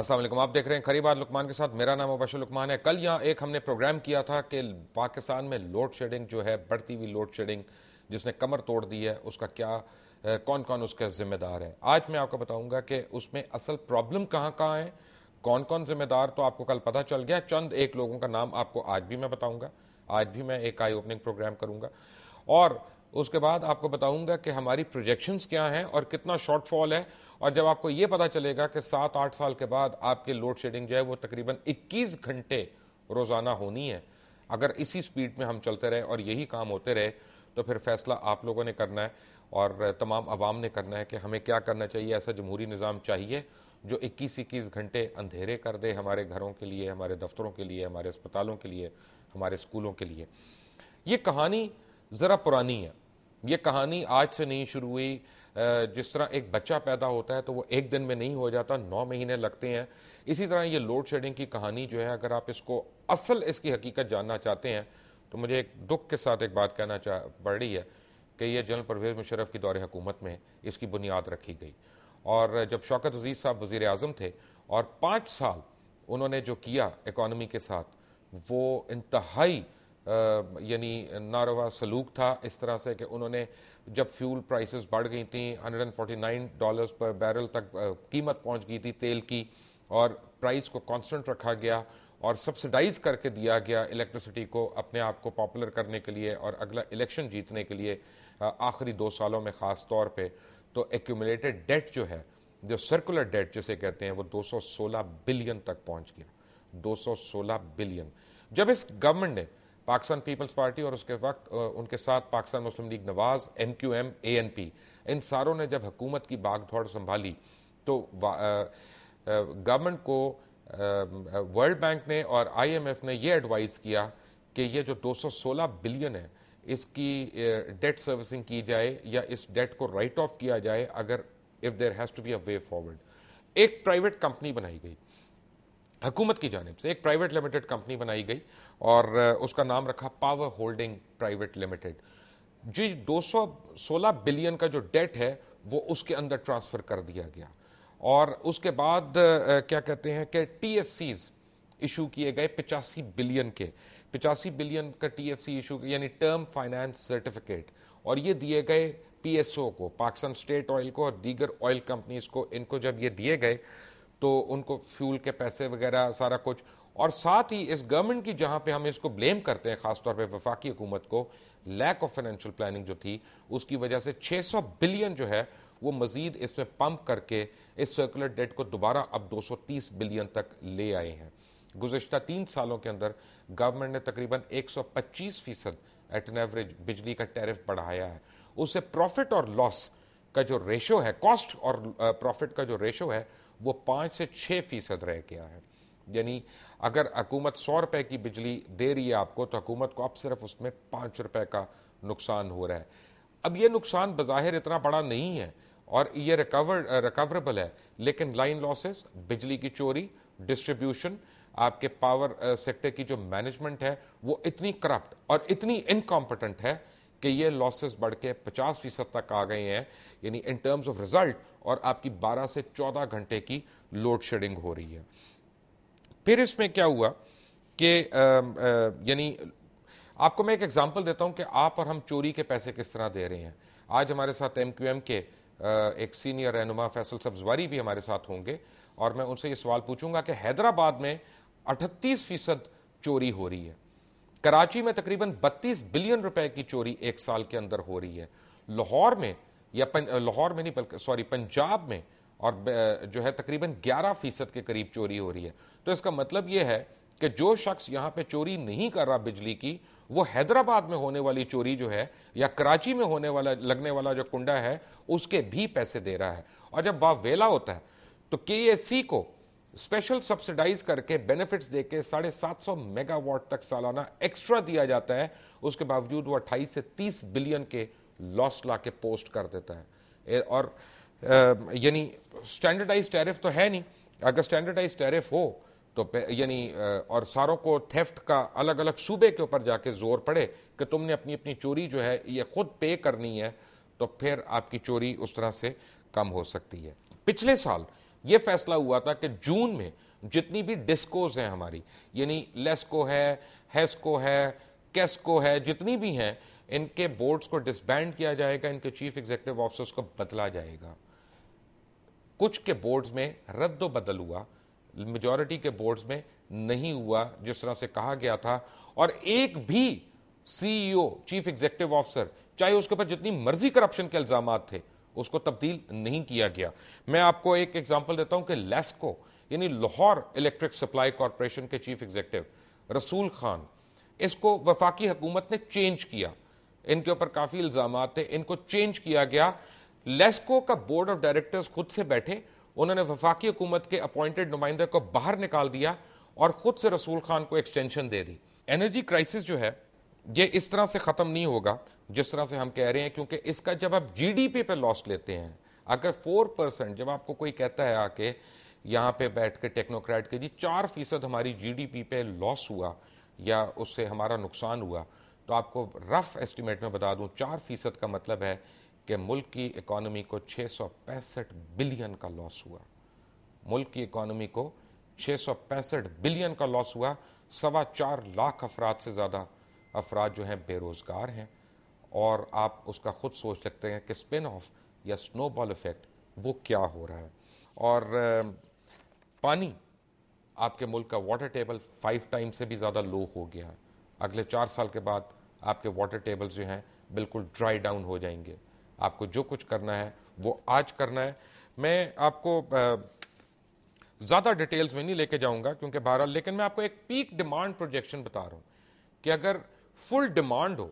असल आप देख रहे हैं खरीबाद लुकमान के साथ मेरा नाम अबशर लुकमान है कल यहाँ एक हमने प्रोग्राम किया था कि पाकिस्तान में लोड शेडिंग जो है बढ़ती हुई लोड शेडिंग जिसने कमर तोड़ दी है उसका क्या कौन कौन उसका ज़िम्मेदार है आज मैं आपको बताऊंगा कि उसमें असल प्रॉब्लम कहाँ कहाँ है कौन कौन जिम्मेदार तो आपको कल पता चल गया चंद एक लोगों का नाम आपको आज भी मैं बताऊँगा आज भी मैं एक आई ओपनिंग प्रोग्राम करूँगा और उसके बाद आपको बताऊंगा कि हमारी प्रोजेक्शंस क्या हैं और कितना शॉर्टफॉल है और जब आपको ये पता चलेगा कि सात आठ साल के बाद आपके लोड शेडिंग जो है वो तकरीबन 21 घंटे रोज़ाना होनी है अगर इसी स्पीड में हम चलते रहे और यही काम होते रहे तो फिर फैसला आप लोगों ने करना है और तमाम आवाम ने करना है कि हमें क्या करना चाहिए ऐसा जमहूरी निज़ाम चाहिए जो इक्कीस इक्कीस घंटे अंधेरे कर दे हमारे घरों के लिए हमारे दफ्तरों के लिए हमारे अस्पतालों के लिए हमारे स्कूलों के लिए ये कहानी ज़रा पुरानी है ये कहानी आज से नहीं शुरू हुई जिस तरह एक बच्चा पैदा होता है तो वो एक दिन में नहीं हो जाता नौ महीने लगते हैं इसी तरह ये लोड शेडिंग की कहानी जो है अगर आप इसको असल इसकी हकीकत जानना चाहते हैं तो मुझे एक दुख के साथ एक बात कहना चाह पड़ रही है कि ये जनरल परवेज़ मुशरफ की दौर हुकूमत में इसकी बुनियाद रखी गई और जब शौकत अजीज़ साहब वज़ी अजम थे और पाँच साल उन्होंने जो किया इकानमी के साथ वो इंतहाई यानी नारवा सलूक था इस तरह से कि उन्होंने जब फ्यूल प्राइसेस बढ़ गई थी 149 डॉलर्स पर बैरल तक कीमत पहुंच गई थी तेल की और प्राइस को कांस्टेंट रखा गया और सब्सिडाइज करके दिया गया इलेक्ट्रिसिटी को अपने आप को पॉपुलर करने के लिए और अगला इलेक्शन जीतने के लिए आखिरी दो सालों में ख़ास तौर पर तो एक्यूमलेटेड डेट जो है जो सर्कुलर डेट जिसे कहते हैं वो 216 बिलियन तक पहुंच गया 216 बिलियन जब इस गवर्नमेंट ने पाकिस्तान पीपल्स पार्टी और उसके वक्त उनके साथ Pakistan Muslim League Nawaz M Q M A N P इन सारों ने जब हुकूमत की बाग दौड़ संभाली तो गवर्नमेंट को वर्ल्ड बैंक ने और आई एम एफ ने यह एडवाइस किया कि यह जो 216 बिलियन है इसकी डेट सर्विसिंग की जाए या इस डेट को राइट ऑफ किया जाए अगर if there has to be a way forward एक प्राइवेट कंपनी बनाई गई हकूमत की जानब से एक प्राइवेट लिमिटेड कंपनी बनाई गई और उसका नाम रखा पावर होल्डिंग प्राइवेट लिमिटेड जी 216 बिलियन का जो डेट है वो उसके अंदर ट्रांसफ़र कर दिया गया और उसके बाद क्या कहते हैं कि टी एफ सीज इशू किए गए पिचासी बिलियन के पिचासी बिलियन का टी एफ सी इशू यानी टर्म फाइनेंस सर्टिफिकेट और ये दिए गए पी एस ओ को पाकिस्तान स्टेट ऑयल को और दीगर ऑयल कंपनीज को इनको जब ये दिए गए तो उनको फ्यूल के पैसे वगैरह सारा कुछ और साथ ही इस गवर्नमेंट की जहाँ पे हम इसको ब्लेम करते हैं खासतौर पे वफाकी हुकूमत को लैक ऑफ फाइनेंशियल प्लानिंग जो थी उसकी वजह से 600 बिलियन जो है वो मजीद इसमें पंप करके इस सर्कुलर डेट को दोबारा अब 230 बिलियन तक ले आए हैं गुजशत तीन सालों के अंदर गवर्नमेंट ने तकरीबन 125 फीसद एट एन एवरेज बिजली का टैरिफ बढ़ाया है उससे प्रॉफिट और लॉस का जो रेशो है कॉस्ट और प्रॉफिट का जो रेशो है वो पाँच से छः फीसद रह गया है यानी अगर हकूमत सौ रुपये की बिजली दे रही है आपको तो हुकूमत को अब सिर्फ उसमें पाँच रुपये का नुकसान हो रहा है अब ये नुकसान बाहिर इतना बड़ा नहीं है और ये रिकवर रिकवरेबल है लेकिन लाइन लॉसेस बिजली की चोरी डिस्ट्रीब्यूशन आपके पावर सेक्टर की जो मैनेजमेंट है वो इतनी करप्ट और इतनी इनकॉम्पिटेंट है कि ये लॉसेस बढ़ के पचास फीसद तक आ गए हैं यानी इन टर्म्स ऑफ रिजल्ट और आपकी 12 से 14 घंटे की लोड शेडिंग हो रही है फिर इसमें क्या हुआ कि यानी आपको मैं एक एग्जांपल देता हूं कि आप और हम चोरी के पैसे किस तरह दे रहे हैं आज हमारे साथ एम क्यू एम के एक सीनियर रहनुमा फैसल सब्जवारी भी हमारे साथ होंगे और मैं उनसे ये सवाल पूछूंगा कि हैदराबाद में अठतीस फीसद चोरी हो रही है कराची में तकरीबन 32 बिलियन रुपए की चोरी एक साल के अंदर हो रही है लाहौर में या लाहौर में नहीं बल्कि सॉरी पंजाब में और जो है तकरीबन 11 फीसद के करीब चोरी हो रही है तो इसका मतलब यह है कि जो शख्स यहाँ पे चोरी नहीं कर रहा बिजली की वो हैदराबाद में होने वाली चोरी जो है या कराची में होने वाला लगने वाला जो कुंडा है उसके भी पैसे दे रहा है और जब वावेला होता है तो के को स्पेशल सब्सिडाइज करके बेनिफिट्स देके साढ़े सात सौ मेगावाट तक सालाना एक्स्ट्रा दिया जाता है उसके बावजूद वो अट्ठाईस से तीस बिलियन के लॉस ला के पोस्ट कर देता है और यानी स्टैंडर्डाइज टैरिफ तो है नहीं अगर स्टैंडर्डाइज टैरिफ हो तो यानी और सारों को थेफ्ट का अलग अलग सूबे के ऊपर जाके जोर पड़े कि तुमने अपनी अपनी चोरी जो है ये खुद पे करनी है तो फिर आपकी चोरी उस तरह से कम हो सकती है पिछले साल ये फैसला हुआ था कि जून में जितनी भी डिस्कोज हैं हमारी यानी लेस्को है हेस्को है कैस्को है जितनी भी हैं इनके बोर्ड्स को डिसबैंड किया जाएगा इनके चीफ एग्जीक्यूटिव ऑफिसर्स को बदला जाएगा कुछ के बोर्ड्स में रद्द बदल हुआ मेजॉरिटी के बोर्ड्स में नहीं हुआ जिस तरह से कहा गया था और एक भी सीईओ चीफ एग्जीक्यूटिव ऑफिसर चाहे उसके ऊपर जितनी मर्जी करप्शन के इल्जाम थे उसको तब्दील नहीं किया गया मैं आपको एक एग्जाम्पल देता हूं कि लेस्को यानी लाहौर इलेक्ट्रिक सप्लाई कॉरपोरेशन के चीफ एग्जीक्यूटिव रसूल खान इसको वफाकी हुकूमत ने चेंज किया इनके ऊपर काफ़ी इल्ज़ाम थे इनको चेंज किया गया लेस्को का बोर्ड ऑफ डायरेक्टर्स खुद से बैठे उन्होंने वफाकी हुकूमत के अपॉइंटेड नुमाइंदे को बाहर निकाल दिया और ख़ुद से रसूल खान को एक्सटेंशन दे दी एनर्जी क्राइसिस जो है ये इस तरह से ख़त्म नहीं होगा जिस तरह से हम कह रहे हैं क्योंकि इसका जब आप जीडीपी पे लॉस लेते हैं अगर फोर परसेंट जब आपको कोई कहता है आके यहाँ पे बैठ के टेक्नोक्रेट के जी चार फीसद हमारी जीडीपी पे लॉस हुआ या उससे हमारा नुकसान हुआ तो आपको रफ एस्टिमेट में बता दूं चार फीसद का मतलब है कि मुल्क की इकोनॉमी को छः बिलियन का लॉस हुआ मुल्क की इकोनॉमी को छः बिलियन का लॉस हुआ सवा चार लाख अफराद से ज़्यादा अफराद जो हैं बेरोज़गार हैं और आप उसका खुद सोच सकते हैं कि स्पिन ऑफ या स्नोबॉल इफ़ेक्ट वो क्या हो रहा है और पानी आपके मुल्क का वाटर टेबल फाइव टाइम से भी ज़्यादा लो हो गया अगले चार साल के बाद आपके वाटर टेबल्स जो हैं बिल्कुल ड्राई डाउन हो जाएंगे आपको जो कुछ करना है वो आज करना है मैं आपको ज़्यादा डिटेल्स में नहीं लेके जाऊंगा क्योंकि बहरहाल लेकिन मैं आपको एक पीक डिमांड प्रोजेक्शन बता रहा हूँ कि अगर फुल डिमांड हो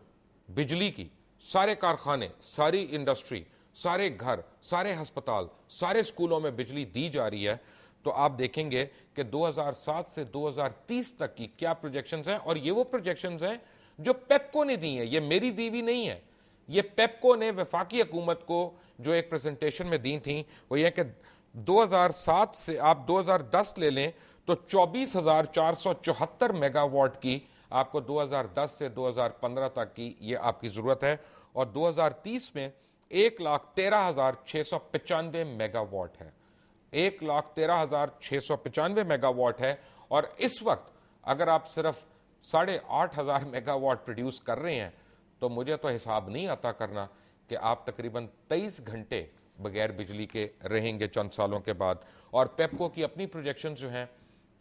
बिजली की सारे कारखाने सारी इंडस्ट्री सारे घर सारे हस्पताल सारे स्कूलों में बिजली दी जा रही है तो आप देखेंगे कि 2007 से 2030 तक की क्या प्रोजेक्शंस हैं और ये वो प्रोजेक्शंस हैं जो पेपको ने दी है ये मेरी दीवी नहीं है ये पेपको ने वफाकी हकूमत को जो एक प्रेजेंटेशन में दी थी वो ये कि 2007 से आप 2010 ले लें तो चौबीस हज़ार चार सौ चौहत्तर मेगावाट की आपको 2010 से 2015 तक की ये आपकी ज़रूरत है और 2030 में एक लाख तेरह हज़ार छः सौ पचानवे मेगावाट है एक लाख तेरह हज़ार छः सौ पचानवे मेगावाट है और इस वक्त अगर आप सिर्फ साढ़े आठ हज़ार मेगावाट प्रोड्यूस कर रहे हैं तो मुझे तो हिसाब नहीं आता करना कि आप तकरीबन तेईस घंटे बगैर बिजली के रहेंगे चंद सालों के बाद और पेपको की अपनी प्रोजेक्शन जो हैं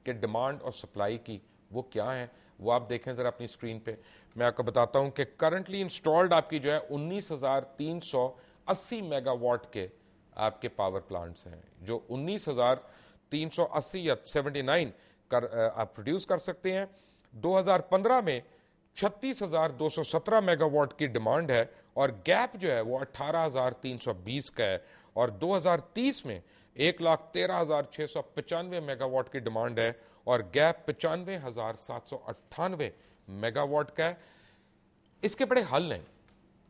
कि डिमांड और सप्लाई की वो क्या है वो आप देखें ज़रा अपनी स्क्रीन पे मैं आपको बताता हूँ कि करंटली इंस्टॉल्ड आपकी जो है उन्नीस हज़ार तीन सौ अस्सी मेगावाट के आपके पावर प्लांट्स हैं जो उन्नीस हज़ार तीन सौ अस्सी या सेवेंटी नाइन कर आप प्रोड्यूस कर सकते हैं 2015 में 36,217 मेगावाट की डिमांड है और गैप जो है वो 18,320 का है और 2030 में एक लाख तेरह हजार छः सौ पचानवे मेगावाट की डिमांड है और गैप पचानवे हजार सात सौ अट्ठानवे मेगावाट का है इसके बड़े हल हैं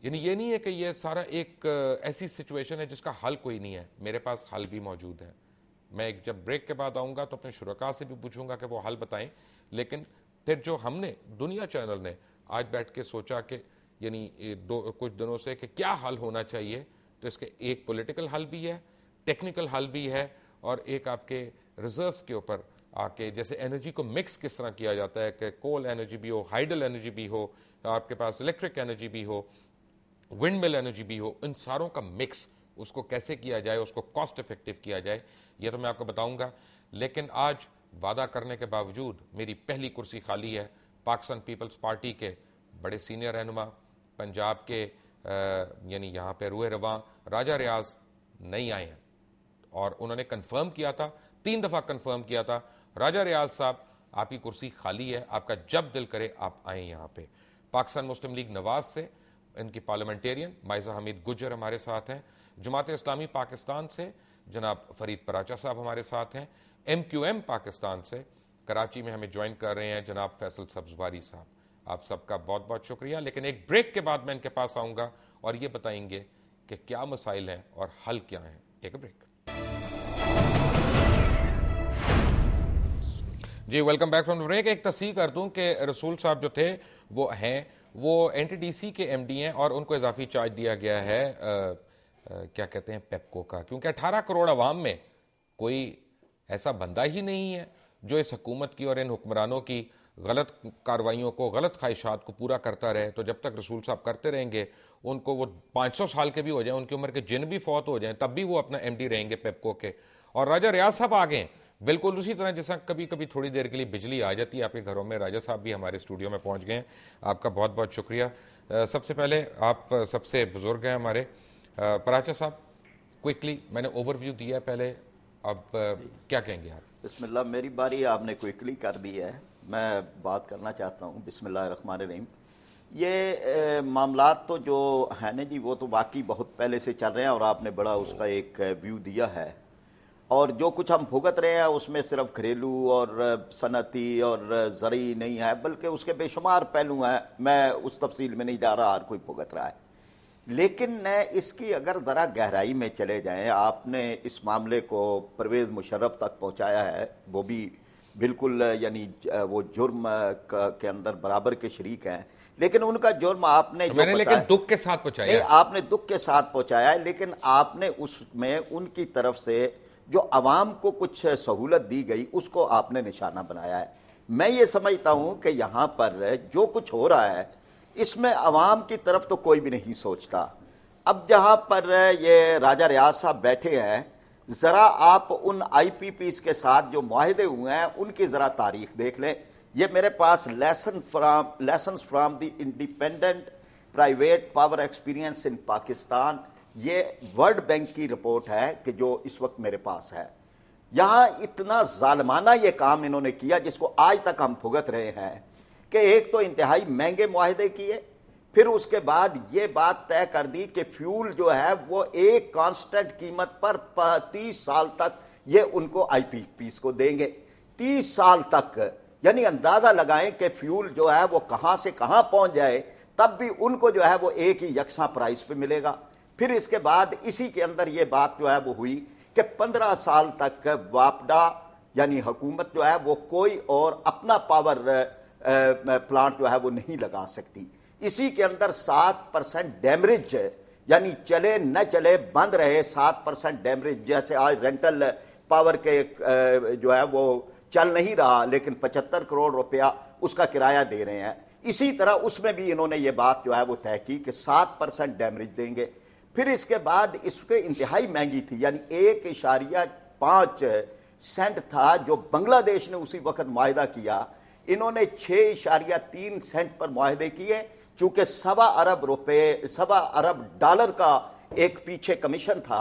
यानी ये नहीं है कि ये सारा एक ऐसी सिचुएशन है जिसका हल कोई नहीं है मेरे पास हल भी मौजूद है मैं एक जब ब्रेक के बाद आऊंगा तो अपने शुरुआत से भी पूछूंगा कि वो हल बताएं लेकिन फिर जो हमने दुनिया चैनल ने आज बैठ के सोचा कि यानी दो कुछ दिनों से कि क्या हल होना चाहिए तो इसके एक पॉलिटिकल हल भी है टेक्निकल हल भी है और एक आपके रिजर्व्स के ऊपर आके जैसे एनर्जी को मिक्स किस तरह किया जाता है कि कोल एनर्जी भी हो हाइडल एनर्जी भी हो आपके पास इलेक्ट्रिक एनर्जी भी हो विंड मिल एनर्जी भी हो इन सारों का मिक्स उसको कैसे किया जाए उसको कॉस्ट इफेक्टिव किया जाए ये तो मैं आपको बताऊंगा लेकिन आज वादा करने के बावजूद मेरी पहली कुर्सी खाली है पाकिस्तान पीपल्स पार्टी के बड़े सीनियर रहनुमा पंजाब के यानी यहाँ पर रुए रवा राजा रियाज नहीं आए हैं और उन्होंने कन्फर्म किया था तीन दफ़ा कन्फर्म किया था राजा रियाज साहब आपकी कुर्सी खाली है आपका जब दिल करे आप आए यहाँ पे पाकिस्तान मुस्लिम लीग नवाज से इनकी पार्लियामेंटेरियन माइजा हमीद गुजर हमारे साथ हैं जमात इस्लामी पाकिस्तान से जनाब फरीद पराचा साहब हमारे साथ हैं एम क्यू एम पाकिस्तान से कराची में हमें ज्वाइन कर रहे हैं जनाब फैसल सब्जवारी साहब आप सबका बहुत बहुत शुक्रिया लेकिन एक ब्रेक के बाद मैं इनके पास आऊँगा और ये बताएंगे कि क्या मसाइल हैं और हल क्या हैं टेक अ ब्रेक जी वेलकम बैक फ्रॉम ब्रेक एक तस्ह कर दूं कि रसूल साहब जो थे वो हैं वो सी के डी हैं और उनको इजाफी चार्ज दिया गया है आ, आ, क्या कहते हैं पेपको का क्योंकि अठारह करोड़ अवाम में कोई ऐसा बंदा ही नहीं है जो इस हकूमत की और इन हुक्मरानों की गलत कार्रवाइयों को गलत ख्वाहिशात को पूरा करता रहे तो जब तक रसूल साहब करते रहेंगे उनको वो 500 साल के भी हो जाएं उनकी उम्र के जिन भी फौत हो जाएं तब भी वो अपना एमडी रहेंगे पेपको के और राजा रियाज साहब आ गए बिल्कुल उसी तरह जैसा कभी कभी थोड़ी देर के लिए बिजली आ जाती है आपके घरों में राजा साहब भी हमारे स्टूडियो में पहुँच गए आपका बहुत बहुत शुक्रिया सबसे पहले आप सबसे बुज़ुर्ग हैं हमारे पराचा साहब क्विकली मैंने ओवरव्यू दिया पहले अब क्या कहेंगे आप बिस्मिल्लाह मेरी बारी आपने क्विकली कर दी है मैं बात करना चाहता हूँ बिस्मिल्लाह रहीम ये मामला तो जो है ना जी वो तो वाकई बहुत पहले से चल रहे हैं और आपने बड़ा उसका एक व्यू दिया है और जो कुछ हम भुगत रहे हैं उसमें सिर्फ घरेलू और सनती और जरिए नहीं है बल्कि उसके बेशुमार पहलू हैं मैं उस तफसील में नहीं जा रहा हर कोई भुगत रहा है लेकिन इसकी अगर ज़रा गहराई में चले जाएं आपने इस मामले को परवेज़ मुशर्रफ तक पहुंचाया है वो भी बिल्कुल यानी वो जुर्म के अंदर बराबर के शरीक हैं लेकिन उनका जुर्म आपने तो मैंने लेकिन दुख के साथ पहुंचाया नहीं आपने दुख के साथ पहुंचाया है लेकिन आपने उसमें उनकी तरफ से जो आवाम को कुछ सहूलत दी गई उसको आपने निशाना बनाया है मैं ये समझता हूँ कि यहाँ पर जो कुछ हो रहा है इसमें अवाम की तरफ तो कोई भी नहीं सोचता अब जहाँ पर ये राजा रियाज साहब बैठे हैं ज़रा आप उन आई पी पी के साथ जो माहदे हुए हैं उनकी ज़रा तारीख देख लें ये मेरे पास lesson from lesson from the independent private power experience in Pakistan ये वर्ल्ड बैंक की रिपोर्ट है कि जो इस वक्त मेरे पास है यहाँ इतना जालमाना ये काम इन्होंने किया जिसको आज तक हम भुगत रहे हैं कि एक तो इंतहाई महंगे माहदे किए फिर उसके बाद ये बात तय कर दी कि फ्यूल जो है वो एक कांस्टेंट कीमत पर तीस साल तक ये उनको आई पीस को देंगे तीस साल तक यानी अंदाज़ा लगाएं कि फ्यूल जो है वो कहाँ से कहाँ पहुँच जाए तब भी उनको जो है वो एक ही यकसा प्राइस पे मिलेगा फिर इसके बाद इसी के अंदर ये बात जो है वो हुई कि पंद्रह साल तक वापडा यानी हुकूमत जो है वो कोई और अपना पावर प्लांट जो है वो नहीं लगा सकती इसी के अंदर सात परसेंट डैमरेज यानी चले न चले बंद रहे सात परसेंट डैमरेज जैसे आज रेंटल पावर के जो है वो चल नहीं रहा लेकिन पचहत्तर करोड़ रुपया उसका किराया दे रहे हैं इसी तरह उसमें भी इन्होंने ये बात जो है वो तय की कि सात परसेंट डैमरेज देंगे फिर इसके बाद इसके इंतहाई महंगी थी यानी एक इशारिया पाँच सेंट था जो बांग्लादेश ने उसी वक्त माहदा किया इन्होंने छः इशारिया तीन सेंट पर माहदे किए चूंकि सवा अरब रुपए सवा अरब डॉलर का एक पीछे कमीशन था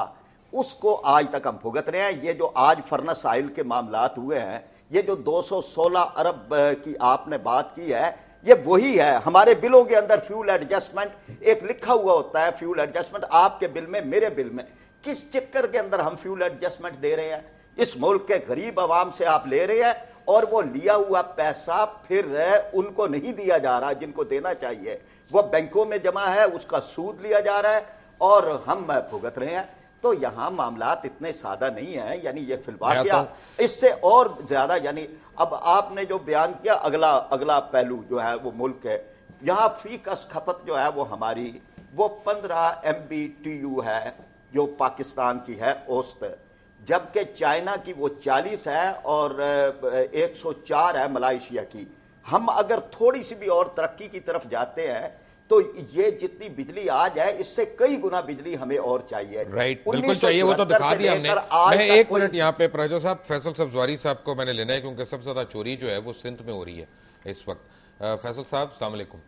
उसको आज तक हम भुगत रहे हैं ये जो आज फर्नस आयल के मामला हुए हैं ये जो 216 अरब की आपने बात की है ये वही है हमारे बिलों के अंदर फ्यूल एडजस्टमेंट एक लिखा हुआ होता है फ्यूल एडजस्टमेंट आपके बिल में मेरे बिल में किस चक्कर के अंदर हम फ्यूल एडजस्टमेंट दे रहे हैं इस मुल्क के गरीब आवाम से आप ले रहे हैं और वो लिया हुआ पैसा फिर उनको नहीं दिया जा रहा जिनको देना चाहिए वो बैंकों में जमा है उसका सूद लिया जा रहा है और हम भुगत रहे हैं तो यहाँ मामला इतने सादा नहीं है यानी ये फिलवाकिया तो- इससे और ज्यादा यानी अब आपने जो बयान किया अगला अगला पहलू जो है वो मुल्क है यहाँ फी कस खपत जो है वो हमारी वो पंद्रह एम बी टी यू है जो पाकिस्तान की है औस्त जबकि चाइना की वो 40 है और 104 है मलाइशिया की हम अगर थोड़ी सी भी और तरक्की की तरफ जाते हैं तो ये जितनी बिजली आज है इससे कई गुना बिजली हमें और चाहिए राइट बिल्कुल चाहिए वो तो दिखा दिया हमने मैं एक मिनट यहाँ पे प्रजा साहब फैसल सब्जवारी साहब को मैंने लेना है क्योंकि सबसे ज्यादा चोरी जो है वो सिंध में हो रही है इस वक्त फैसल साहब सलामकुम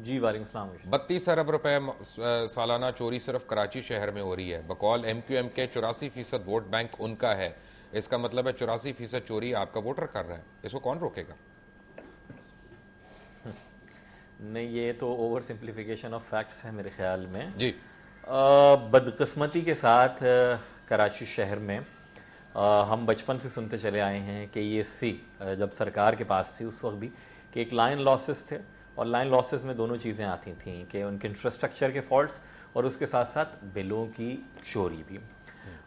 जी वालेकुम बत्तीस अरब रुपए सालाना चोरी सिर्फ कराची शहर में हो रही है बकौल एम क्यू एम के चौरासी फीसद वोट बैंक उनका है इसका मतलब है चौरासी फीसद चोरी आपका वोटर कर रहा है इसको कौन रोकेगा नहीं ये तो ओवर सिंप्लीफिकेशन ऑफ फैक्ट्स है मेरे ख्याल में जी बदकस्मती के साथ कराची शहर में आ, हम बचपन से सुनते चले आए हैं कि ये सी जब सरकार के पास थी उस वक्त भी कि एक लाइन लॉसेस थे और लाइन लॉसेस में दोनों चीज़ें आती थी कि उनके इंफ्रास्ट्रक्चर के फॉल्ट और उसके साथ साथ बिलों की चोरी भी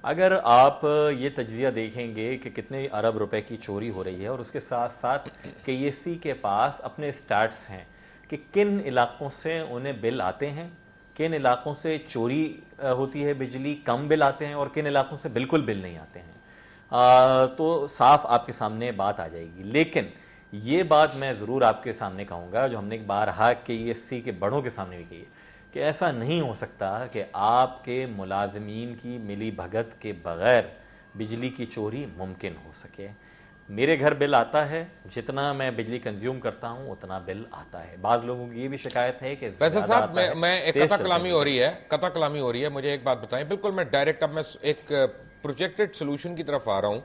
अगर आप ये तजिया देखेंगे कि कितने अरब रुपए की चोरी हो रही है और उसके साथ साथ के सी e के पास अपने स्टार्ट्स हैं कि किन इलाकों से उन्हें बिल आते हैं किन इलाकों से चोरी होती है बिजली कम बिल आते हैं और किन इलाकों से बिल्कुल बिल नहीं आते हैं आ, तो साफ आपके सामने बात आ जाएगी लेकिन ये बात मैं ज़रूर आपके सामने कहूंगा जो हमने एक बार हा के ई एस सी के बड़ों के सामने भी की है कि ऐसा नहीं हो सकता कि आपके मुलाजमीन की मिली भगत के बग़ैर बिजली की चोरी मुमकिन हो सके मेरे घर बिल आता है जितना मैं बिजली कंज्यूम करता हूं उतना बिल आता है बाज लोगों की ये भी शिकायत है कि वैसे साहब मैं, मैं एक कथा कलामी हो रही है कथा कलामी हो रही है मुझे एक बात बताएं बिल्कुल मैं डायरेक्ट अब मैं एक प्रोजेक्टेड सोल्यूशन की तरफ आ रहा हूं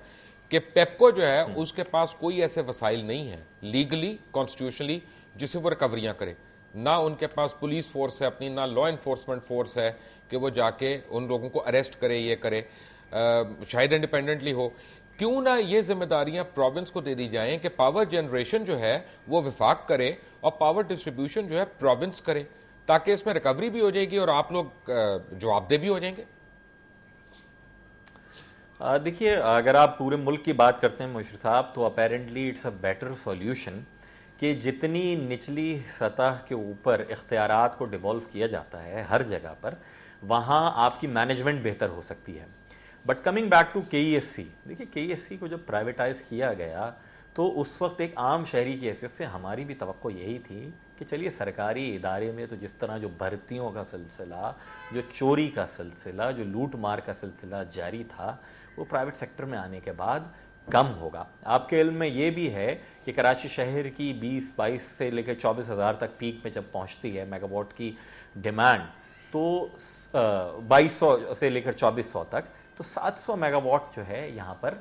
कि पेपको जो है हम्म। उसके पास कोई ऐसे वसाइल नहीं है लीगली कॉन्स्टिट्यूशनली जिसे वो रिकवरियाँ करे ना उनके पास पुलिस फोर्स है अपनी ना लॉ इन्फोर्समेंट फोर्स है कि वो जाके उन लोगों को अरेस्ट करे ये करे आ, शायद इंडिपेंडेंटली हो क्यों ना ये जिम्मेदारियां प्रोविंस को दे दी जाएं कि पावर जनरेशन जो है वो विफाक करे और पावर डिस्ट्रीब्यूशन जो है प्रोविंस करे ताकि इसमें रिकवरी भी हो जाएगी और आप लोग जवाबदेह भी हो जाएंगे देखिए अगर आप पूरे मुल्क की बात करते हैं मुशर साहब तो apparently it's a better solution कि जितनी निचली सतह के ऊपर इख्तियार को डिवॉल्व किया जाता है हर जगह पर वहाँ आपकी मैनेजमेंट बेहतर हो सकती है बट कमिंग बैक टू के ई एस सी देखिए के ई एस सी को जब प्राइवेटाइज किया गया तो उस वक्त एक आम शहरी की हैसियत से हमारी भी तो यही थी कि चलिए सरकारी इदारे में तो जिस तरह जो भर्तियों का सिलसिला जो चोरी का सिलसिला जो लूट मार का सिलसिला जारी था वो प्राइवेट सेक्टर में आने के बाद कम होगा आपके इल्म में ये भी है कि कराची शहर की 20 22 से लेकर चौबीस हज़ार तक पीक में जब पहुंचती है मेगावाट की डिमांड तो बाईस सौ से लेकर चौबीस सौ तक तो सात सौ मेगावाट जो है यहाँ पर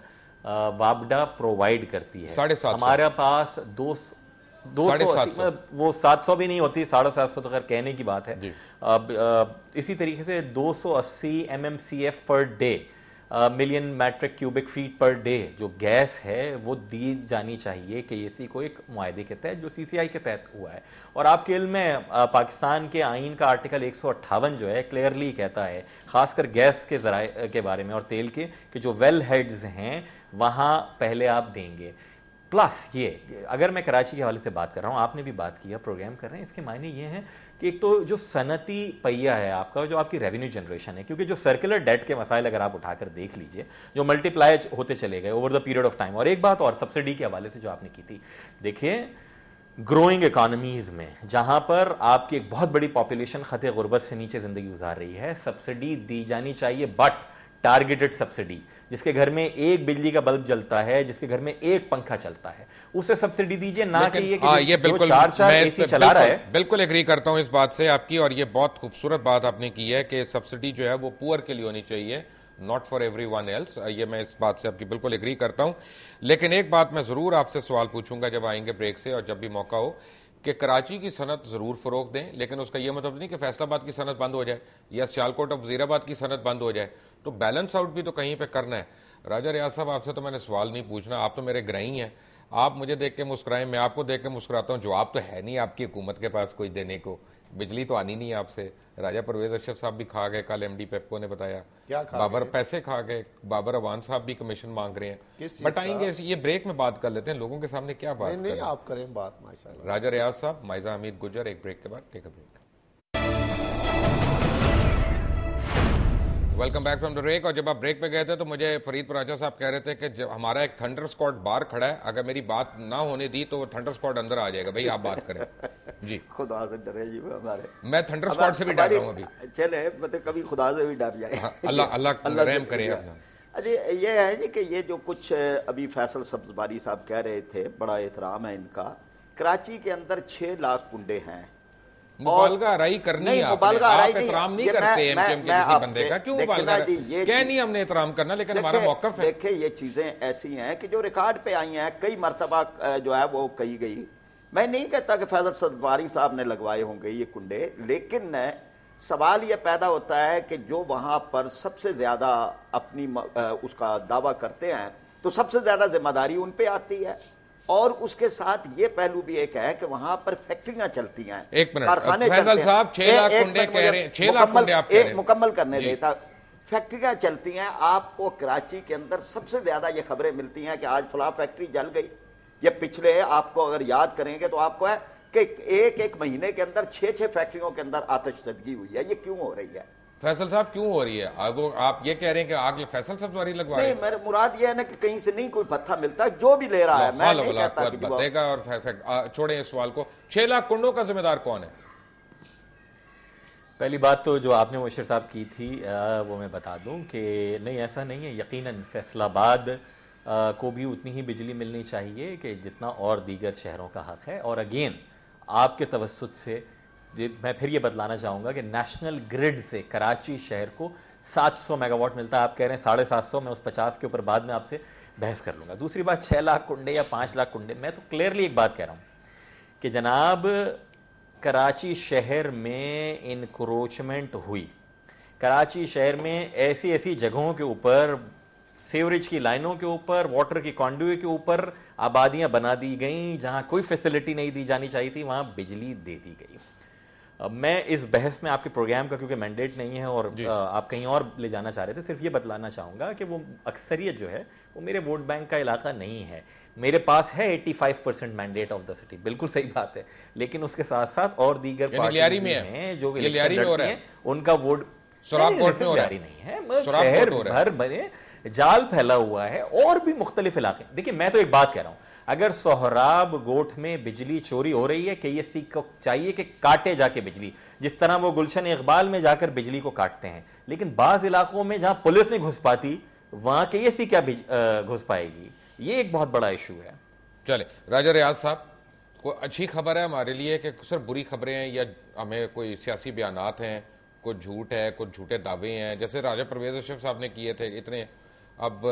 वाबडा प्रोवाइड करती है हमारे पास दो दो वो सात सौ भी नहीं होती साढ़े सात सौ तो अगर कहने की बात है अब इसी तरीके से दो सौ अस्सी M M C F per day million metric cubic feet per day जो गैस है वो दी जानी चाहिए के को एक मुआदे के तहत जो सीसीआई के तहत हुआ है और आपके इल में पाकिस्तान के आइन का आर्टिकल एक जो है क्लियरली कहता है खासकर गैस के जराए के बारे में और तेल के कि जो वेल हेड्स हैं वहां पहले आप देंगे प्लस ये अगर मैं कराची के हवाले से बात कर रहा हूं आपने भी बात किया प्रोग्राम कर रहे हैं इसके मायने ये हैं कि एक तो जो सनती पहिया है आपका जो आपकी रेवेन्यू जनरेशन है क्योंकि जो सर्कुलर डेट के मसाइल अगर आप उठाकर देख लीजिए जो मल्टीप्लाई होते चले गए over the period of time और एक बात और सब्सिडी के हवाले से जो आपने की थी देखिए ग्रोइंग इकोनॉमीज में जहां पर आपकी एक बहुत बड़ी पॉपुलेशन खत गुर्बत से नीचे जिंदगी गुजार रही है सब्सिडी दी जानी चाहिए बट टारगेटेड सब्सिडी जिसके घर में एक बिजली का बल्ब जलता है जिसके घर में एक पंखा चलता है उसे सब्सिडी दीजिए ना कि ये, हाँ, आ, ये बिल्कुल चार चार मैं चला बिल्कुल, रहा है बिल्कुल एग्री करता हूं इस बात से आपकी और ये बहुत खूबसूरत बात आपने की है कि सब्सिडी जो है वो पुअर के लिए होनी चाहिए not for everyone else ये मैं इस बात से आपकी बिल्कुल एग्री करता हूँ लेकिन एक बात मैं ज़रूर आपसे सवाल पूछूंगा जब आएंगे ब्रेक से और जब भी मौका हो कि कराची की सनत ज़रूर फरोख दें लेकिन उसका यह मतलब नहीं कि फैसलाबाद की सनत बंद हो जाए या सियालकोट और वजीराबाद की सनत बंद हो जाए तो बैलेंस आउट भी तो कहीं पे करना है राजा रियाज साहब आपसे तो मैंने सवाल नहीं पूछना आप तो मेरे ग्रही हैं आप मुझे देख के मुस्कुराए मैं आपको देख के मुस्कुराता हूँ जवाब तो है नहीं आपकी हुकूमत के पास कोई देने को बिजली तो आनी नहीं आपसे राजा परवेज अशरफ साहब भी खा गए कल एमडी पेपको ने बताया क्या खा बाबर गए? पैसे खा गए बाबर अवान साहब भी कमीशन मांग रहे हैं बट ये ब्रेक में बात कर लेते हैं लोगों के सामने क्या बात नहीं, नहीं आप करें बात राजा रियाज साहब माइजा हमीद गुजर एक ब्रेक के बाद take a break welcome back from the break और जब आप ब्रेक पे गए थे तो मुझे फरीद पराचा साहब कह रहे थे कि जब हमारा एक थंडर स्कॉट बाहर खड़ा है अगर मेरी बात ना होने दी तो वो थंडर स्कॉट अंदर आ जाएगा भाई आप बात करें जी खुदा से डरे जी हमारे मैं थंडर स्कॉट से भी डर रहा हूँ अभी चले मतलब कभी खुदा से भी डर जाए हाँ, अल्लाह अल्लाह रहम करे अरे ये है जी कि ये जो कुछ अभी फैसल सब्जबारी साहब कह रहे थे बड़ा एहतराम है इनका कराची के अंदर छः लाख कुंडे हैं मुबालगा करनी नहीं, मुबालगा नहीं, नहीं करते मैं, मैं, मैं किसी बंदे का क्यों मुबालगा कह नहीं हमने करना लेकिन हमारा है ये चीजें ऐसी हैं कि जो रिकॉर्ड पे आई हैं कई मरतबा जो है वो कही गई मैं नहीं कहता कि फैजल सदबारी साहब ने लगवाए होंगे ये कुंडे लेकिन सवाल ये पैदा होता है कि जो वहाँ पर सबसे ज़्यादा अपनी उसका दावा करते हैं तो सबसे ज़्यादा जिम्मेदारी उन पर आती है और उसके साथ ये पहलू भी एक है कि वहां पर फैक्ट्रियां चलती हैं एक कारखाने साहब मुकम्मल करने देता फैक्ट्रियां चलती हैं आपको कराची के अंदर सबसे ज्यादा ये खबरें मिलती हैं कि आज फला फैक्ट्री जल गई ये पिछले आपको अगर याद करेंगे तो आपको है कि एक एक महीने के अंदर छह छह फैक्ट्रियों के अंदर आतशदगी हुई है ये क्यों हो रही है फैसल साहब क्यों हो रही है आ, वो आप ये कह रहे हैं कि आग फैसल साहब सवारी लगवा नहीं मेरा मुराद ये है ना कि कहीं से नहीं कोई पत्थर मिलता जो भी ले रहा है मैं नहीं कहता कि भत्तेगा और छोड़े इस सवाल को छह लाख कुंडों का जिम्मेदार कौन है पहली बात तो जो आपने मुशर साहब की थी आ, वो मैं बता दूं कि नहीं ऐसा नहीं है यकीनन फैसलाबाद को भी उतनी ही बिजली मिलनी चाहिए कि जितना और दीगर शहरों का हक है और अगेन आपके तवसत से मैं फिर ये बतलाना चाहूंगा कि नेशनल ग्रिड से कराची शहर को 700 मेगावाट मिलता है आप कह रहे हैं साढ़े सात मैं उस 50 के ऊपर बाद में आपसे बहस कर लूंगा दूसरी बात 6 लाख कुंडे या 5 लाख कुंडे मैं तो क्लियरली एक बात कह रहा हूं कि जनाब कराची शहर में इनक्रोचमेंट हुई कराची शहर में ऐसी ऐसी जगहों के ऊपर सीवरेज की लाइनों के ऊपर वाटर की कॉन्डुए के ऊपर आबादियां बना दी गई जहां कोई फैसिलिटी नहीं दी जानी चाहिए थी वहां बिजली दे दी गई मैं इस बहस में आपके प्रोग्राम का क्योंकि मैंडेट नहीं है और आप कहीं और ले जाना चाह रहे थे सिर्फ ये बतलाना चाहूंगा कि वो अक्सरियत जो है वो मेरे वोट बैंक का इलाका नहीं है मेरे पास है 85 percent mandate of the city बिल्कुल सही बात है लेकिन उसके साथ साथ और दीगर पार्टी में है जो है उनका वोट नहीं है शहर भर बने जाल फैला हुआ है और भी मुख्तलिफ इलाके देखिए मैं तो एक बात कह रहा हूं अगर सोहराब गोठ में बिजली चोरी हो रही है के ये सी को चाहिए कि काटे जाके बिजली जिस तरह वो गुलशन इकबाल में जाकर बिजली को काटते हैं लेकिन बाज इलाकों में जहां पुलिस नहीं घुस पाती वहां के ये सी क्या घुस पाएगी ये एक बहुत बड़ा इशू है चले राजा रियाज साहब कोई अच्छी खबर है हमारे लिए कि सर बुरी खबरें हैं या हमें कोई सियासी बयान हैं कुछ झूठ है कुछ झूठे दावे हैं जैसे राजा परवेज अशरफ साहब ने किए थे इतने अब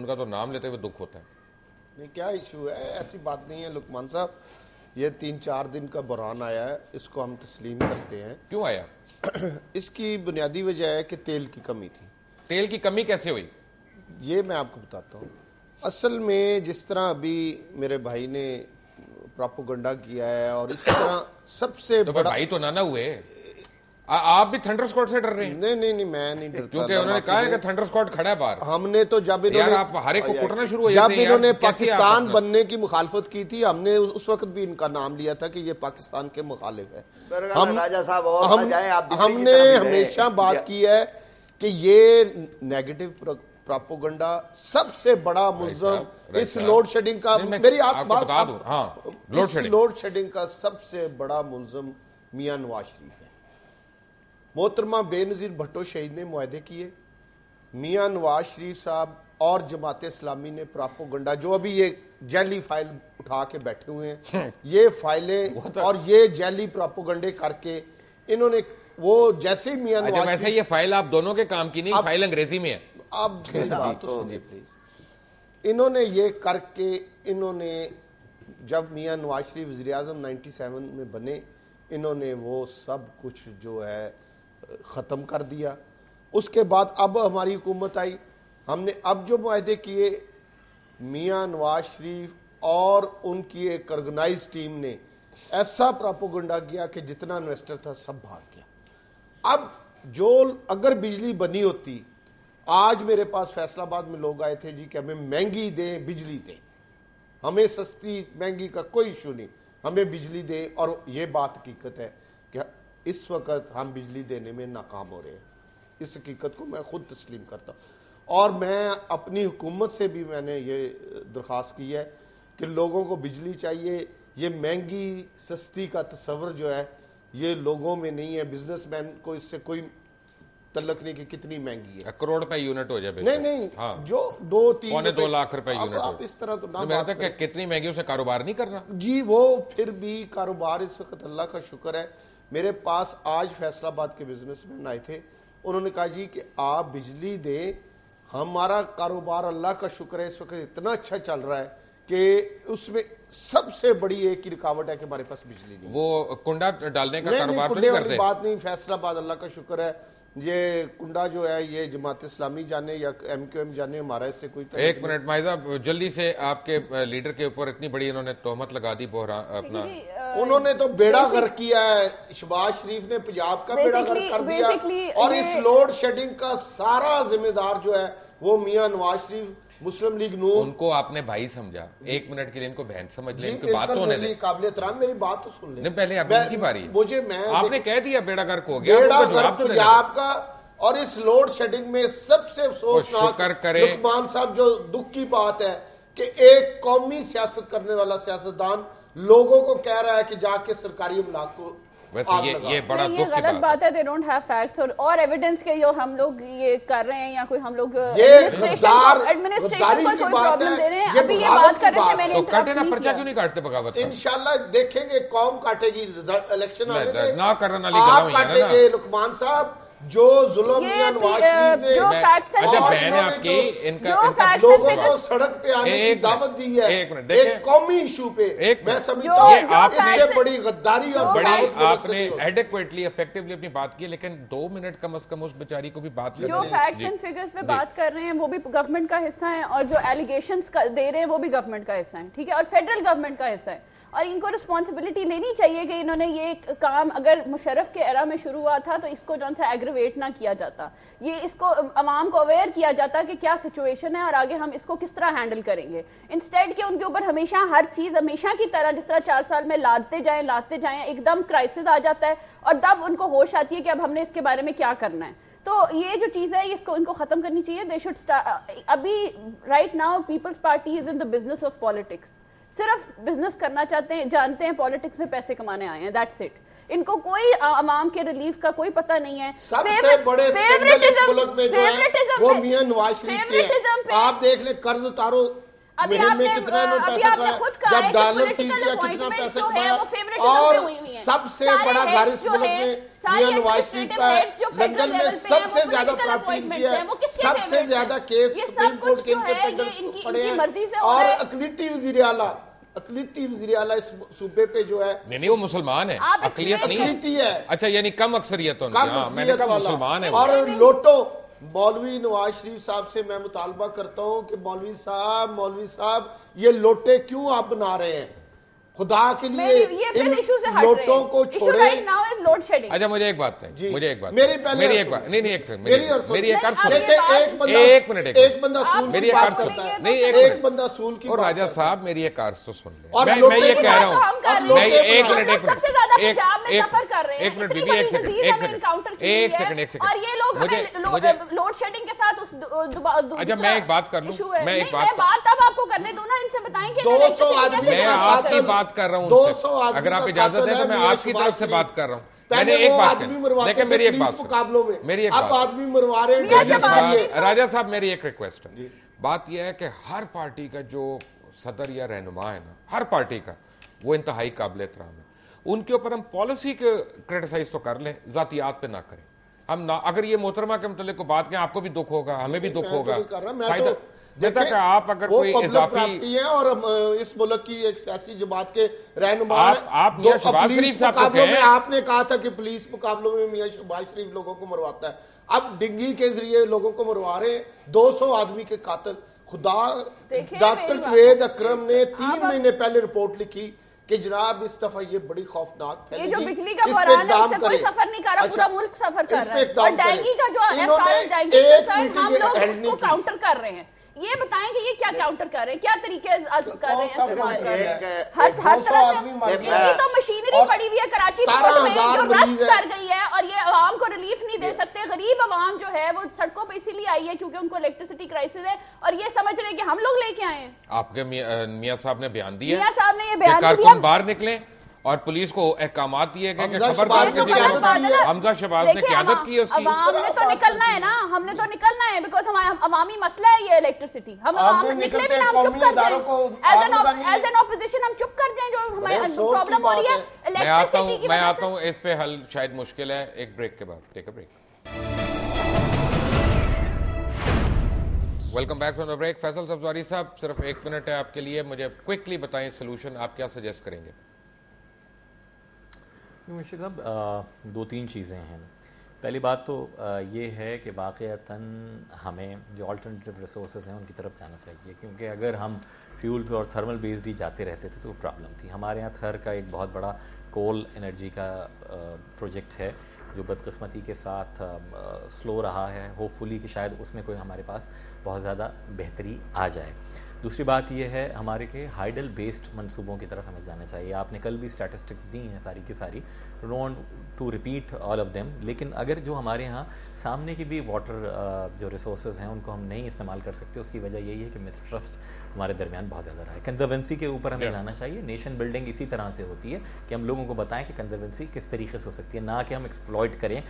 उनका तो नाम लेते हुए दुख होता है नहीं क्या इशू है ऐसी बात नहीं है लुकमान साहब ये तीन चार दिन का बुरान आया है इसको हम तस्लीम करते हैं क्यों आया इसकी बुनियादी वजह है कि तेल की कमी थी तेल की कमी कैसे हुई ये मैं आपको बताता हूँ असल में जिस तरह अभी मेरे भाई ने प्रापोगंडा किया है और इस तरह सबसे तो बड़ा भाई तो नाना हुए आ, आप भी थंडर स्कॉट से डर रहे हैं नहीं नहीं नहीं मैं नहीं डरता क्योंकि उन्होंने कहा है कि थंडर स्कॉट खड़ा है बाहर हमने तो जब इन्होंने आप हर एक को कुटना शुरू हुआ जब इन्होंने पाकिस्तान बनने की मुखालफत की थी हमने उस वक्त भी इनका नाम लिया था कि ये पाकिस्तान के मुखालिफ है हम राजा साहब हम हमने हमेशा बात की है कि ये नेगेटिव प्रापोगंडा सबसे बड़ा मुलजम इस लोड शेडिंग का मेरी आप बात लोड शेडिंग हाँ, का सबसे बड़ा मुलजम मियाँ नवाज शरीफ मोहतरमा बेनज़ीर भट्टो शहीद ने माहदे किए मियाँ नवाज शरीफ साहब और जमात इस्लामी ने प्रापो गंडा जो अभी ये जैली फाइल उठा के बैठे हुए हैं हम्म। ये फाइलें तो और ये जैली प्रापोगंडे करके इन्होंने वो जैसे ही मियाँ अच्छा, नवाज वैसे ये फाइल आप दोनों के काम की नहीं आप, फाइल अंग्रेजी में है आप बात तो सुनिए प्लीज इन्होंने ये करके इन्होंने जब मियाँ नवाज शरीफ वजी अजम नाइन्टी में बने इन्होंने वो सब कुछ जो है ख़त्म कर दिया उसके बाद अब हमारी हुकूमत आई हमने अब जो माहे किए मियाँ नवाज शरीफ और उनकी एक ऑर्गेनाइज टीम ने ऐसा प्रापोगंडा किया कि जितना इन्वेस्टर था सब भाग गया अब जो अगर बिजली बनी होती आज मेरे पास फैसलाबाद में लोग आए थे जी कि हमें महंगी दें बिजली दें हमें सस्ती महंगी का कोई इशू नहीं हमें बिजली दें और ये बात हकीकत है कि इस वक्त हम बिजली देने में नाकाम हो रहे हैं इस हकीकत को मैं ख़ुद तस्लीम करता हूँ और मैं अपनी हुकूमत से भी मैंने ये दरख्वास्त की है कि लोगों को बिजली चाहिए ये महंगी सस्ती का तस्वर जो है ये लोगों में नहीं है बिजनेसमैन को इससे कोई तलक नहीं कि कितनी महंगी है करोड़ रुपए यूनिट हो जाए नहीं नहीं हाँ। जो दो तीन पौने दो लाख रुपए यूनिट आप इस तरह तो ना तो कितनी महंगी उसे कारोबार नहीं करना जी वो फिर भी कारोबार इस वक्त अल्लाह का शुक्र है मेरे पास आज फैसलाबाद के बिजनेसमैन आए थे उन्होंने कहा जी कि आप बिजली दें हमारा कारोबार अल्लाह का शुक्र है इस वक्त इतना अच्छा चल रहा है कि उसमें सबसे बड़ी एक ही रुकावट है कि हमारे पास बिजली नहीं वो कुंडा डालने का कारोबार नहीं, नहीं, तो नहीं करते बात नहीं फैसलाबाद अल्लाह का शुक्र है ये कुंडा जो है ये जमात इस्लामी जाने या एम क्यू एम जाने हमारा इससे कोई एक मिनट माहिदा जल्दी से आपके लीडर के ऊपर इतनी बड़ी इन्होंने तोहमत लगा दी बोहरा अपना उन्होंने तो बेड़ा गर किया है शबाज शरीफ ने पंजाब का बेड़ा गर कर दिया और इस लोड शेडिंग का सारा जिम्मेदार जो है वो मियाँ नवाज शरीफ मुस्लिम लीग नून उनको आपने भाई समझा एक मिनट के लिए इनको बहन समझ ले इनकी बात तो नहीं काबिल एहतराम मेरी बात तो सुन ले पहले आप इनकी बारी मुझे मैं आपने कह दिया बेड़ा गर्क हो गया बेड़ा गर्क तो पंजाब का और इस लोड शेडिंग में सबसे अफसोसनाक लुकमान साहब जो दुख की बात है कि एक कौमी सियासत करने वाला सियासतदान लोगों को कह रहा है कि जाके सरकारी अमलाक को वैसे ये ये बड़ा ये दुख गलत बात है दे डोंट हैव फैक्ट्स और और एविडेंस के जो हम लोग ये कर रहे हैं या कोई हम लोग ये गद्दार एडमिनिस्ट्रेशन को कोई प्रॉब्लम दे रहे हैं अभी ये बात कर रहे थे मैंने तो काटे ना पर्चा क्यों नहीं काटते बगावत इंशाल्लाह देखेंगे कौम काटेगी इलेक्शन आने दे ना करना लिख रहा हूं आप काटेंगे लुकमान साहब जो जुलम या नवाज शरीफ ने अच्छा बहन आपकी इनका लोगों को सड़क पे आने की दावत दी है एक मिनट एक कौमी इशू पे मैं समझता हूँ आपसे बड़ी गद्दारी और बड़ी आपने एडेक्वेटली इफेक्टिवली अपनी बात की लेकिन दो मिनट कम अज कम उस बेचारी को भी बात जो फैक्ट्स एंड फिगर्स पे बात कर रहे हैं वो भी गवर्नमेंट का हिस्सा है और जो एलिगेशन दे रहे हैं वो भी गवर्नमेंट का हिस्सा है ठीक है और फेडरल गवर्नमेंट का हिस्सा है और इनको रिस्पॉन्सिबिलिटी लेनी चाहिए कि इन्होंने ये काम अगर मुशरफ के एरा में शुरू हुआ था तो इसको जो सा एग्रीवेट ना किया जाता ये इसको आवाम को अवेयर किया जाता कि क्या सिचुएशन है और आगे हम इसको किस तरह हैंडल करेंगे इंस्टेड के उनके ऊपर हमेशा हर चीज़ हमेशा की तरह जिस तरह चार साल में लादते जाएँ लादते जाएँ एकदम क्राइसिस आ जाता है और तब उनको होश आती है कि अब हमने इसके बारे में क्या करना है तो ये जो चीज़ है इसको इनको ख़त्म करनी चाहिए दे शुड अभी right now Peoples Party is in the business of politics सिर्फ बिजनेस करना चाहते हैं जानते हैं पॉलिटिक्स में पैसे कमाने आए हैं दैट्स इट इनको कोई अवाम के रिलीफ का कोई पता नहीं है सबसे बड़े मुल्क में जो है वो मियां नवाज शरीफ के आप देख ले कर्ज उतारो अभी आपने कितना नोट पैसा कमाया जब डॉलर सीज किया कितना पैसा कमाया और सबसे बड़ा गारिस मुल्क में किया नवाज शरीफ का लंदन में सबसे ज्यादा प्रॉपर्टी इनकी है सबसे ज्यादा केस सुप्रीम कोर्ट के इनके पेंडल पड़े हैं और अकलीती वजीर आला अकलीती वजीर आला इस सूबे पे जो है नहीं नहीं वो मुसलमान है अकलियत नहीं अकलीती है अच्छा यानी कम अक्सरियत कम हाँ, अक्सरियत मुसलमान है और लोटो मौलवी नवाज शरीफ साहब से मैं मुतालबा करता हूँ कि मौलवी साहब मौलवी साहब ये लोटे क्यों आप बना रहे हैं खुदा के लिए इन लोटों को छोड़े अच्छा मुझे एक बात है मुझे एक बात मेरी पहले मेरी एक बात नहीं नहीं एक मेरी मेरी एक एक बंदा एक मिनट एक बंदा सूल मेरी एक अर्ज करता है नहीं एक एक बंदा सूल की और राजा साहब मेरी एक अर्ज तो सुन ले मैं ये कह रहा हूँ मैं एक मिनट एक मिनट मतलब एक एक मिनट बीबी एक सेकंड एक सेकंड एक सेकंड एक सेकंड लोड शेडिंग के साथ उस अच्छा मैं एक बात कर लू मैं एक बात आपको करने दो ना इनसे मैं आपकी बात कर रहा हूँ दो सौ अगर आप इजाजत दें तो मैं आपकी तरफ से बात कर रहा हूँ मैंने एक बात आदमी मेरी एक बात मुकाबलों में मेरी एक बात आदमी मरवा रहे तो साहब राजा साहब मेरी एक रिक्वेस्ट है बात यह है कि हर पार्टी का जो सदर या रहनुमा है ना हर पार्टी का वो इंतहाई काबिल एहतराम है उनके ऊपर हम पॉलिसी के क्रिटिसाइज तो कर लें जातियात पे ना करें हम ना अगर ये मोहतरमा के मतलब को बात करें आपको भी दुख होगा हमें भी दुख तो होगा तो जैसा कि आप अगर कोई इजाफी है और इस मुल्क की एक सियासी जमात के रहनुमा आप, आप तो शहबाज शरीफ साहब को आपने कहा था कि पुलिस मुकाबलों में मियां शहबाज शरीफ लोगों को मरवाता है अब डिंगी के जरिए लोगों को मरवा रहे हैं 200 आदमी के कातल खुदा डॉक्टर जुवेद अक्रम ने तीन महीने पहले रिपोर्ट लिखी कि जनाब इस दफा ये बड़ी खौफनाक फैली जो बिजली का बहरान है इससे कोई सफर नहीं कर रहा अच्छा, पूरा मुल्क सफर कर रहा है और डेंगू का जो है डेंगू तो एक हम लोग उसको काउंटर कर रहे हैं ये बताएं कि ये क्या काउंटर कर रहे हैं क्या तरीके कर रहे हैं हर तरह से तो मशीनरी पड़ी हुई है कराची में जो कर गई है और ये आवाम को रिलीफ नहीं दे सकते गरीब आवाम जो है वो सड़कों पर इसीलिए आई है क्योंकि उनको इलेक्ट्रिसिटी क्राइसिस है और ये समझ रहे हैं कि हम लोग लेके आए आपके मियाँ साहब ने बयान दिया मियाँ साहब ने ये बयान दिया बाहर निकले और पुलिस को अहकाम दिए गए हमजा शहबाज ने क्यादत की उसकी हमने तो निकलना है ना हमने तो निकलना है बिकॉज हमारा अवामी मसला है ये इलेक्ट्रिसिटी हम निकले एज एन ऑपोजिशन हम चुप कर जाएं जो हमारी प्रॉब्लम हो रही है मैं आता हूँ मैं आता हूँ इस पे हल शायद मुश्किल है एक ब्रेक के बाद take a break welcome back from the break Faisal Sabzwari साहब सिर्फ एक मिनट है आपके लिए मुझे क्विकली बताएं सोल्यूशन आप क्या सजेस्ट करेंगे मुर्शी साहब दो तीन चीज़ें हैं पहली बात तो ये है कि वाक़ता हमें जो अल्टरनेटिव रिसोर्स हैं उनकी तरफ जाना चाहिए क्योंकि अगर हम फ्यूल पे और थर्मल बेस्ड ही जाते रहते थे तो प्रॉब्लम थी हमारे यहाँ थर का एक बहुत बड़ा कोल एनर्जी का प्रोजेक्ट है जो बदकस्मती के साथ स्लो रहा है होपफुली कि शायद उसमें कोई हमारे पास बहुत ज़्यादा बेहतरी आ जाए दूसरी बात यह है हमारे के हाइडल बेस्ड मंसूबों की तरफ हमें जाना चाहिए आपने कल भी स्टैटिस्टिक्स दी हैं सारी की सारी don't to repeat all of them लेकिन अगर जो हमारे यहाँ सामने की भी वाटर uh, जो रिसोर्स हैं उनको हम नहीं इस्तेमाल कर सकते उसकी वजह यही है कि मिसट्रस्ट हमारे दरमियान बहुत ज़्यादा रहा है कंजर्वेंसी के ऊपर हमें जाना चाहिए नेशन बिल्डिंग इसी तरह से होती है कि हम लोगों को बताएं कि कंजर्वेंसी किस तरीके से हो सकती है ना कि हम एक्सप्लॉयट करें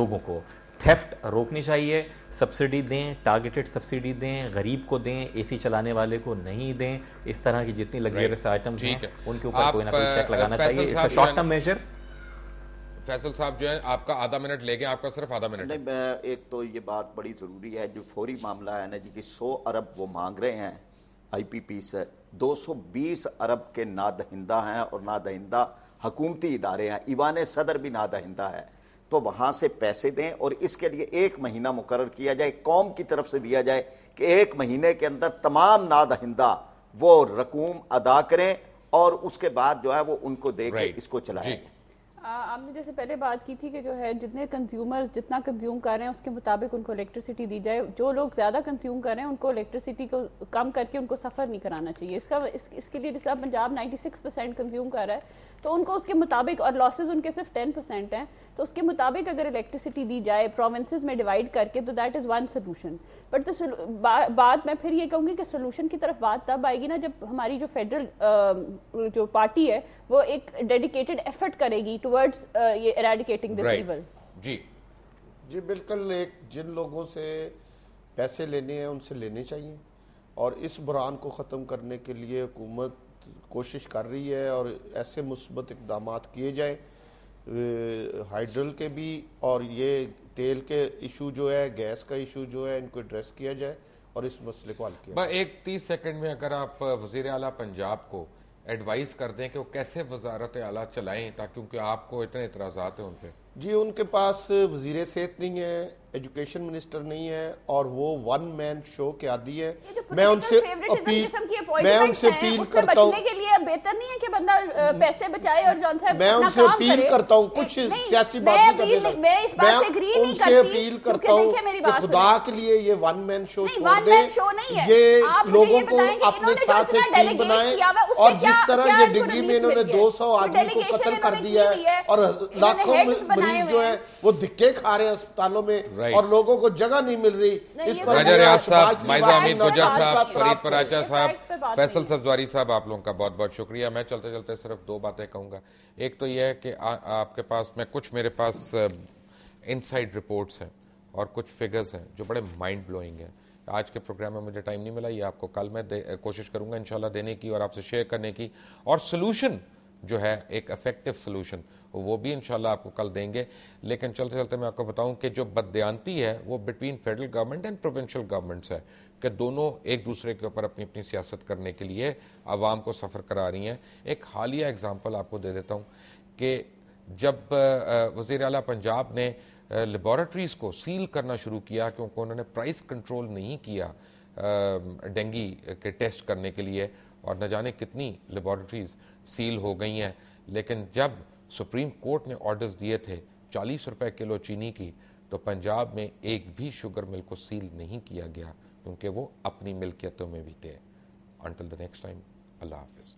लोगों को थेफ्ट रोकनी चाहिए सब्सिडी दें टारगेटेड सब्सिडी दें गरीब को दें एसी चलाने वाले को नहीं दें इस तरह की जितनी लग्जरियस आइटम्स हैं उनके ऊपर कोई ना कोई चेक लगाना चाहिए शॉर्ट टर्म मेजर फैसल साहब जो है आपका आधा मिनट ले आपका सिर्फ आधा मिनट नहीं एक तो ये बात बड़ी ज़रूरी है जो फौरी मामला है ना जी की सौ अरब वो मांग रहे हैं आईपीपी से 220 अरब के नादहिंदा हैं और नादहिंदा हकूमती इदारे हैं ईवान सदर भी नादहिंदा है तो वहां से पैसे दें और इसके लिए एक महीना मुकर किया जाए कौम की तरफ से दिया जाए कि एक महीने के अंदर तमाम नादहिंदा वो रकूम अदा करें और उसके बाद जो है वो उनको दे right. इसको चलाया आपने जैसे पहले बात की थी कि जो है जितने कंज्यूमर्स जितना कंज्यूम कर रहे हैं उसके मुताबिक उनको इलेक्ट्रिसिटी दी जाए जो लोग ज़्यादा कंज्यूम कर रहे हैं उनको इलेक्ट्रिसिटी को कम करके उनको सफ़र नहीं कराना चाहिए इसका इस, इसके लिए जैसे पंजाब 96 परसेंट कंज्यूम कर रहा है तो उनको उसके मुताबिक और लॉसेज उनके सिर्फ टेन परसेंट हैं तो उसके मुताबिक अगर इलेक्ट्रिसिटी दी जाए प्रोविंसेस में डिवाइड करके तो that is one solution but the बात मैं फिर ये कहूँगी कि सोलूशन की तरफ बात तब आएगी ना जब हमारी जो फेडरल जो पार्टी है वो एक डेडिकेटेड एफर्ट करेगी टुवर्ड्स ये एराडिकेटिंग दिस इवल जी जी बिल्कुल एक जिन लोगों से पैसे लेने हैं उनसे लेने चाहिए और इस बुरान को ख़त्म करने के लिए हुकूमत कोशिश कर रही है और ऐसे मुस्बत इकदाम किए जाएँ हाइड्रल के भी और ये तेल के इशू जो है गैस का इशू जो है इनको एड्रेस किया जाए और इस मसले को हल किया एक तीस सेकंड में अगर आप वजीर अला पंजाब को एडवाइस कर दें कि वो कैसे वजारत आला चलाएं ताकि क्योंकि आपको इतने इतराज़ात हैं उन पर जी उनके पास वजीर सेहत नहीं है एजुकेशन मिनिस्टर नहीं है और वो वन मैन शो के आदि है मैं उनसे अपील मैं उनसे अपील करता हूँ बेहतर नहीं है कि बंदा पैसे बचाए और जॉन साहब मैं उनसे अपील करता हूँ कुछ सियासी बात नहीं करनी मैं उनसे अपील करता हूँ खुदा के लिए ये वन मैन शो छोड़ दे ये लोगों को अपने साथ एक टीम बनाए और जिस तरह ये डिग्री में इन्होंने दो सौ आदमी को कत्ल कर दिया है और लाखों मरीज जो है वो धिक्के खा रहे हैं अस्पतालों में right. और लोगों को जगह नहीं मिल रही इस पर साहब फैसल सब्जवारी साहब आप लोगों का बहुत बहुत शुक्रिया मैं चलते चलते सिर्फ दो बातें कहूंगा एक तो यह है कि आपके पास में कुछ मेरे पास इनसाइड रिपोर्ट्स हैं और कुछ फिगर्स हैं जो बड़े माइंड ब्लोइंग हैं आज के प्रोग्राम में मुझे टाइम नहीं मिला ये आपको कल मैं कोशिश करूंगा इंशाल्लाह देने की और आपसे शेयर करने की और सोल्यूशन जो है एक अफेक्टिव सोलूशन वो भी इन आपको कल देंगे लेकिन चलते चलते मैं आपको बताऊं कि जो बदयांती है वो between federal government and provincial governments है कि दोनों एक दूसरे के ऊपर अपनी अपनी सियासत करने के लिए आवाम को सफ़र करा रही हैं एक हालिया एग्ज़ाम्पल आपको दे देता हूँ कि जब वज़ी अला पंजाब ने लेबॉरट्रीज़ को सील करना शुरू किया क्योंकि उन्होंने प्राइस कंट्रोल नहीं किया डेंगी के टेस्ट करने के लिए और न जाने कितनी लेबॉरट्रीज़ सील हो गई हैं लेकिन जब सुप्रीम कोर्ट ने ऑर्डर्स दिए थे चालीस रुपए किलो चीनी की तो पंजाब में एक भी शुगर मिल को सील नहीं किया गया क्योंकि वो अपनी मिल्कियतों में भी थे अंटिल द नेक्स्ट टाइम अल्लाह हाफिज़